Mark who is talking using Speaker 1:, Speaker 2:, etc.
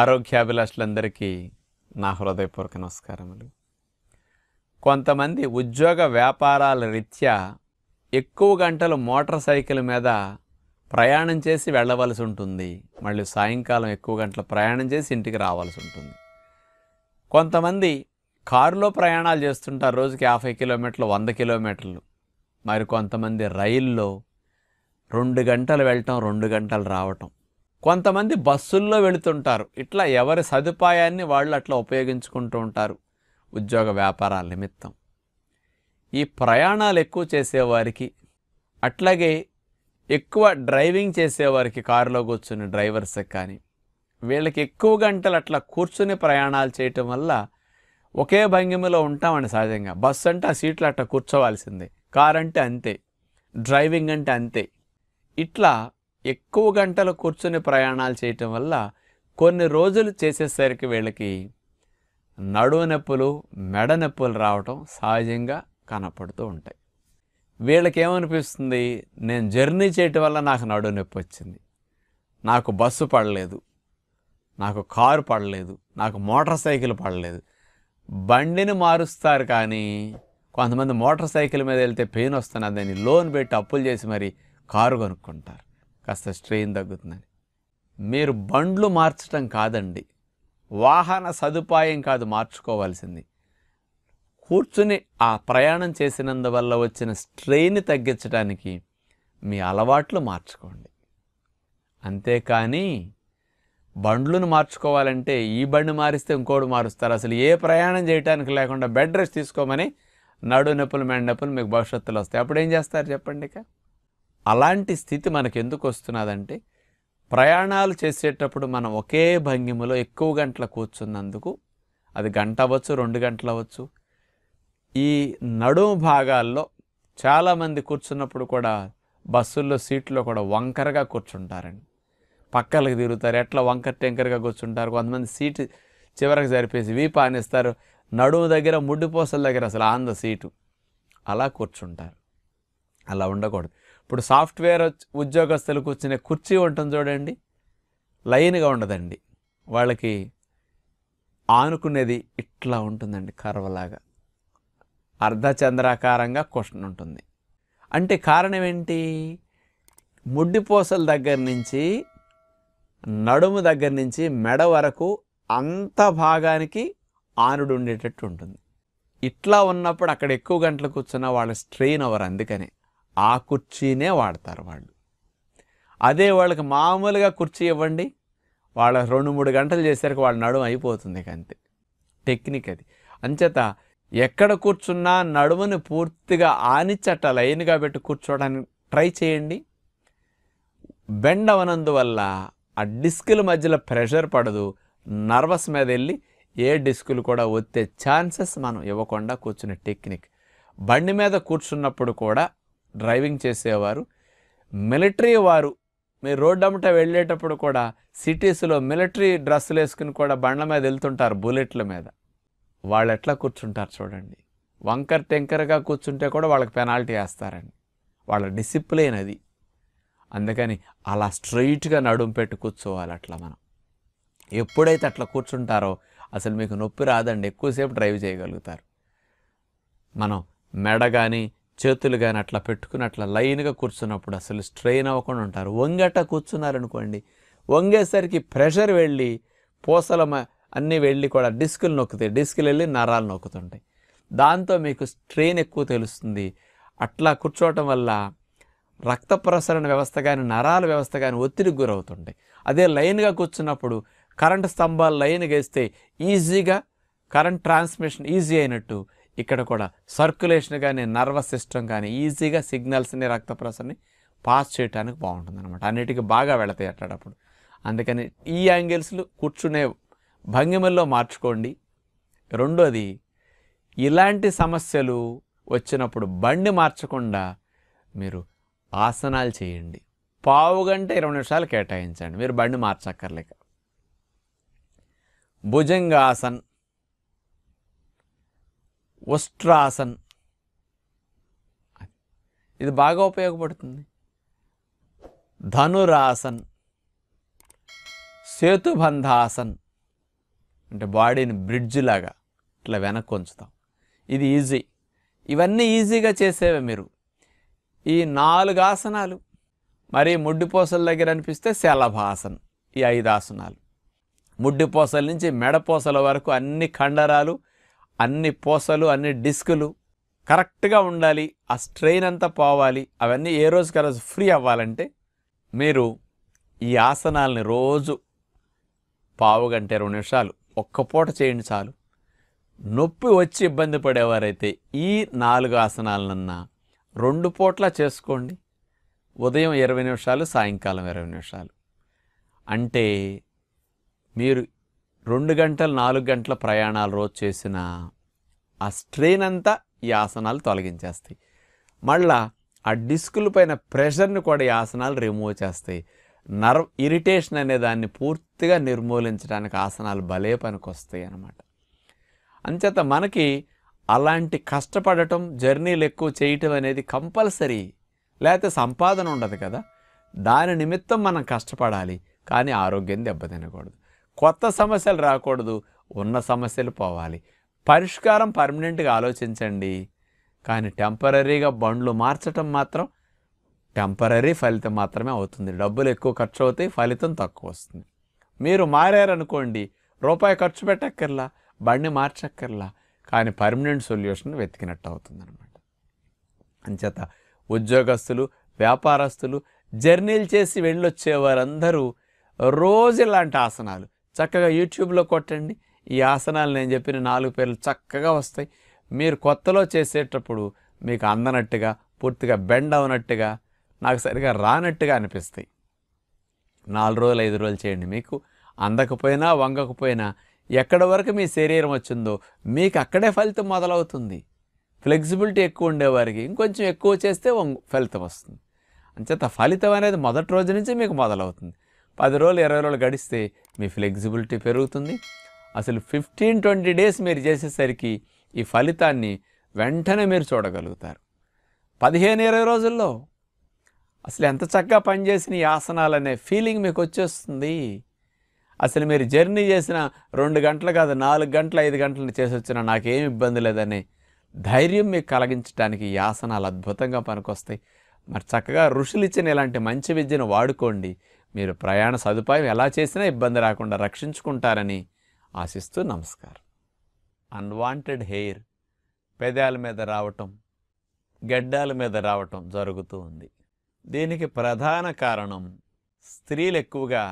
Speaker 1: ఆరోగ్యాభిలాషులందరికీ నా హృదయపూర్వక నమస్కారములు కొంతమంది ఉద్యోగ వ్యాపారాల రీత్యా ఎక్కువ గంటలు మోటార్ సైకిల్ మీద ప్రయాణం చేసి వెళ్ళవలసి ఉంటుంది మళ్ళీ సాయంకాలం ఎక్కువ గంటలు ప్రయాణం చేసి ఇంటికి రావాల్సి ఉంటుంది కొంతమంది కారులో ప్రయాణాలు చేస్తుంటారు రోజుకి యాభై కిలోమీటర్లు వంద కిలోమీటర్లు మరి కొంతమంది రైల్లో రెండు గంటలు వెళ్ళటం రెండు గంటలు రావటం కొంతమంది బస్సుల్లో వెళుతుంటారు ఇట్లా ఎవరి సదుపాయాన్ని వాళ్ళు అట్లా ఉపయోగించుకుంటూ ఉంటారు ఉద్యోగ వ్యాపారాల నిమిత్తం ఈ ప్రయాణాలు ఎక్కువ చేసేవారికి అట్లాగే ఎక్కువ డ్రైవింగ్ చేసేవారికి కారులో కూర్చుని డ్రైవర్స్ కానీ వీళ్ళకి ఎక్కువ గంటలు అట్లా కూర్చుని ప్రయాణాలు చేయటం వల్ల ఒకే భంగిమలో ఉంటామని సహజంగా బస్సు అంటే ఆ సీట్లు అట్లా కూర్చోవాల్సిందే కార్ అంటే అంతే డ్రైవింగ్ అంటే అంతే ఇట్లా ఎక్కువ గంటలు కూర్చొని ప్రయాణాలు చేయటం వల్ల కొన్ని రోజులు చేసేసరికి వీళ్ళకి నడువు నొప్పులు మెడ నొప్పులు రావటం సహజంగా కనపడుతూ ఉంటాయి వీళ్ళకి ఏమనిపిస్తుంది నేను జర్నీ చేయటం వల్ల నాకు నడువు నొప్పి వచ్చింది నాకు బస్సు పడలేదు నాకు కారు పడలేదు నాకు మోటార్ సైకిల్ పడలేదు బండిని మారుస్తారు కానీ కొంతమంది మోటార్ సైకిల్ మీద వెళ్తే పెయిన్ దాన్ని లోన్ పెట్టి అప్పులు చేసి మరి కారు కొనుక్కుంటారు కాస్త స్ట్రెయిన్ తగ్గుతుందని మీరు బండ్లు మార్చటం కాదండి వాహన సదుపాయం కాదు మార్చుకోవాల్సింది కూర్చుని ఆ ప్రయాణం చేసినందువల్ల వచ్చిన స్ట్రెయిన్ తగ్గించడానికి మీ అలవాట్లు మార్చుకోండి అంతేకాని బండ్లను మార్చుకోవాలంటే ఈ బండి మారిస్తే ఇంకోటి మారుస్తారు అసలు ఏ ప్రయాణం చేయడానికి లేకుండా బెడ్ రెస్ట్ తీసుకోమని నడు నొప్పులు మెండ నొప్పులు మీకు భవిష్యత్తులో వస్తాయి అప్పుడు ఏం చేస్తారు చెప్పండి ఇక అలాంటి స్థితి మనకు ఎందుకు వస్తున్నదంటే ప్రయాణాలు చేసేటప్పుడు మనం ఒకే భంగిమలో ఎక్కువ గంటల కూర్చున్నందుకు అది గంట అవ్వచ్చు రెండు గంటలు అవ్వచ్చు ఈ నడుము భాగాల్లో చాలామంది కూర్చున్నప్పుడు కూడా బస్సుల్లో సీట్లో కూడా వంకరగా కూర్చుంటారండి పక్కలకు తిరుగుతారు ఎట్లా వంకర టెంకర్గా కూర్చుంటారు కొంతమంది సీటు చివరకు సరిపేసి వీపు నడుము దగ్గర ముడ్డిపోసల దగ్గర అసలు ఆంద సీటు అలా కూర్చుంటారు అలా ఉండకూడదు ఇప్పుడు సాఫ్ట్వేర్ ఉద్యోగస్తులకు వచ్చిన కుర్చీ ఉంటుంది చూడండి లైన్గా ఉండదండి వాళ్ళకి ఆనుకునేది ఇట్లా ఉంటుందండి కర్వలాగా అర్ధచంద్రాకారంగా క్వశ్చన్ ఉంటుంది అంటే కారణం ఏంటి ముడ్డిపోసల దగ్గర నుంచి నడుము దగ్గర నుంచి మెడ వరకు అంత భాగానికి ఆనుడు ఉండేటట్టు ఉంటుంది ఇట్లా ఉన్నప్పుడు అక్కడ ఎక్కువ గంటలు కూర్చున్న వాళ్ళు స్ట్రెయిన్ అవ్వరు అందుకనే ఆ కుర్చీనే వాడతారు వాళ్ళు అదే వాళ్ళకి మామూలుగా కుర్చీ ఇవ్వండి వాళ్ళ రెండు మూడు గంటలు చేసరికి వాళ్ళ నడుము అయిపోతుంది అంతే టెక్నిక్ అది అంచేత ఎక్కడ కూర్చున్నా నడుముని పూర్తిగా ఆనిచ్చట లైన్గా పెట్టి కూర్చోవడానికి ట్రై చేయండి బెండ్ అవనందువల్ల ఆ డిస్కుల మధ్యలో ప్రెషర్ పడదు నర్వస్ మీద వెళ్ళి ఏ డిస్కులు కూడా వచ్చే ఛాన్సెస్ మనం ఇవ్వకుండా కూర్చునే టెక్నిక్ బండి మీద కూర్చున్నప్పుడు కూడా డ్రైవింగ్ చేసేవారు మిలిటరీ వారు మీరు రోడ్డు అమ్మట వెళ్ళేటప్పుడు కూడా సిటీస్లో మిలిటరీ డ్రెస్సులు వేసుకుని కూడా బండ్ల మీద వెళ్తుంటారు బుల్లెట్ల మీద వాళ్ళు ఎట్లా కూర్చుంటారు చూడండి వంకర్ టెంకర్గా కూర్చుంటే కూడా వాళ్ళకి పెనాల్టీ వేస్తారండి వాళ్ళ డిసిప్లిన్ అది అందుకని అలా స్ట్రైట్గా నడుం పెట్టి కూర్చోవాలి అట్లా మనం ఎప్పుడైతే అట్లా కూర్చుంటారో అసలు మీకు నొప్పి రాదండి ఎక్కువసేపు డ్రైవ్ చేయగలుగుతారు మనం మెడ కానీ చేతులు కానీ అట్లా పెట్టుకుని అట్లా లైన్గా కూర్చున్నప్పుడు అసలు స్ట్రెయిన్ అవ్వకుండా ఉంటారు వంగట కూర్చున్నారనుకోండి వంగేసరికి ప్రెషర్ వెళ్ళి పూసల అన్నీ వెళ్ళి కూడా డిస్కులు నొక్కుతాయి డిస్కులు వెళ్ళి నరాలు నొక్కుతుంటాయి దాంతో మీకు స్ట్రెయిన్ ఎక్కువ తెలుస్తుంది అట్లా కూర్చోవటం వల్ల రక్త ప్రసరణ వ్యవస్థ కానీ నరాల వ్యవస్థ కానీ ఒత్తిడికి గురవుతుంటాయి అదే లైన్గా కూర్చున్నప్పుడు కరెంట్ స్తంభాలు లైన్గా వేస్తే ఈజీగా కరెంట్ ట్రాన్స్మిషన్ ఈజీ అయినట్టు ఇక్కడ కూడా సర్క్యులేషన్ కానీ నర్వస్ సిస్టమ్ కానీ ఈజీగా సిగ్నల్స్ని రక్త ప్రసరణని పాస్ చేయడానికి బాగుంటుంది అనమాట అన్నిటికీ బాగా వెళతాయి అట్లాడప్పుడు అందుకని ఈ యాంగిల్స్లు కూర్చునే భంగిమల్లో మార్చుకోండి రెండోది ఇలాంటి సమస్యలు వచ్చినప్పుడు బండి మార్చకుండా మీరు ఆసనాలు చేయండి పావు గంట ఇరవై నిమిషాలు కేటాయించండి మీరు బండి మార్చక్కర్లేక భుజంగాసన్ ఒస్ట్రాసన్ ఇది బాగా ఉపయోగపడుతుంది ధనురాసన్ సేతుబంధాసన్ అంటే బాడీని బ్రిడ్జ్ లాగా ఇట్లా వెనక్కి ఉంచుతాం ఇది ఈజీ ఇవన్నీ ఈజీగా చేసేవే మీరు ఈ నాలుగు ఆసనాలు మరి ముడ్డిపోసల దగ్గర అనిపిస్తే శలభాసన్ ఈ ఐదు ఆసనాలు ముడ్డిపోసల నుంచి మెడపోసల వరకు అన్ని కండరాలు అన్ని పూసలు అన్ని డిస్కులు కరెక్ట్గా ఉండాలి ఆ స్ట్రెయిన్ అంతా పోవాలి అవన్నీ ఏ రోజుకి ఆ రోజు ఫ్రీ అవ్వాలంటే మీరు ఈ ఆసనాలని రోజు పావు గంట ఇరవై నిమిషాలు ఒక్క పూట చేయండి చాలు నొప్పి వచ్చి ఇబ్బంది పడేవారైతే ఈ నాలుగు ఆసనాలనన్నా రెండు పూట్ల చేసుకోండి ఉదయం ఇరవై నిమిషాలు సాయంకాలం ఇరవై నిమిషాలు అంటే మీరు రెండు గంటలు నాలుగు గంటల ప్రయాణాలు రోజు చేసిన ఆ స్ట్రెయిన్ అంతా ఈ ఆసనాలు తొలగించేస్తాయి మళ్ళా ఆ డిస్కుల పైన ప్రెషర్ని కూడా ఈ ఆసనాలు రిమూవ్ చేస్తాయి నర్వ్ ఇరిటేషన్ అనే దాన్ని పూర్తిగా నిర్మూలించడానికి ఆసనాలు భలే వస్తాయి అన్నమాట అంచేత మనకి అలాంటి కష్టపడటం జర్నీలు ఎక్కువ చేయటం అనేది కంపల్సరీ లేకపోతే సంపాదన ఉండదు కదా దాని నిమిత్తం మనం కష్టపడాలి కానీ ఆరోగ్యం దెబ్బతినకూడదు కొత్త సమస్యలు రాకూడదు ఉన్న సమస్యలు పోవాలి పరిష్కారం పర్మనెంట్గా ఆలోచించండి కానీ టెంపరీగా బండ్లు మార్చటం మాత్రం టెంపరీ ఫలితం మాత్రమే అవుతుంది డబ్బులు ఎక్కువ ఖర్చు అవుతాయి ఫలితం తక్కువ వస్తుంది మీరు మారారనుకోండి రూపాయి ఖర్చు పెట్టక్కర్లా బండి మార్చక్కర్లా కానీ పర్మనెంట్ సొల్యూషన్ వెతికినట్టు అవుతుందన్నమాట అంచేత ఉద్యోగస్తులు వ్యాపారస్తులు జర్నీలు చేసి వెళ్ళొచ్చే వారందరూ రోజు ఇలాంటి ఆసనాలు చక్కగా యూట్యూబ్లో కొట్టండి ఈ ఆసనాలు నేను చెప్పిన నాలుగు పేర్లు చక్కగా వస్తాయి మీరు కొత్తలో చేసేటప్పుడు మీకు అందనట్టుగా పూర్తిగా బెండ్ అవునట్టుగా నాకు సరిగా రానట్టుగా అనిపిస్తాయి నాలుగు రోజులు ఐదు రోజులు చేయండి మీకు అందకపోయినా వంగకపోయినా ఎక్కడి వరకు మీ శరీరం వచ్చిందో మీకు అక్కడే ఫలితం మొదలవుతుంది ఫ్లెక్సిబిలిటీ ఎక్కువ ఉండేవారికి ఇంకొంచెం ఎక్కువ చేస్తే ఫలితం వస్తుంది అంచేత ఫలితం అనేది మొదటి రోజు నుంచి మీకు మొదలవుతుంది పది రోజులు ఇరవై రోజులు గడిస్తే మీ ఫ్లెక్సిబిలిటీ పెరుగుతుంది అసలు ఫిఫ్టీన్ ట్వంటీ డేస్ మీరు చేసేసరికి ఈ ఫలితాన్ని వెంటనే మీరు చూడగలుగుతారు పదిహేను ఇరవై రోజుల్లో అసలు ఎంత చక్కగా పనిచేసిన ఈ ఆసనాలు అనే ఫీలింగ్ మీకు వచ్చేస్తుంది అసలు మీరు జర్నీ చేసిన రెండు గంటలు కాదు నాలుగు గంటలు ఐదు గంటలు చేసి వచ్చినా నాకేం ఇబ్బంది లేదని ధైర్యం మీకు కలిగించడానికి ఈ ఆసనాలు అద్భుతంగా పనికొస్తాయి మరి చక్కగా ఋషులు ఇచ్చిన ఇలాంటి మంచి విద్యను వాడుకోండి మీరు ప్రయాణ సదుపాయం ఎలా చేసినా ఇబ్బంది రాకుండా రక్షించుకుంటారని ఆశిస్తూ నమస్కారం అన్వాంటెడ్ హెయిర్ పెదాల మీద రావటం గడ్డాల మీద రావటం జరుగుతూ ఉంది దీనికి ప్రధాన కారణం స్త్రీలు ఎక్కువగా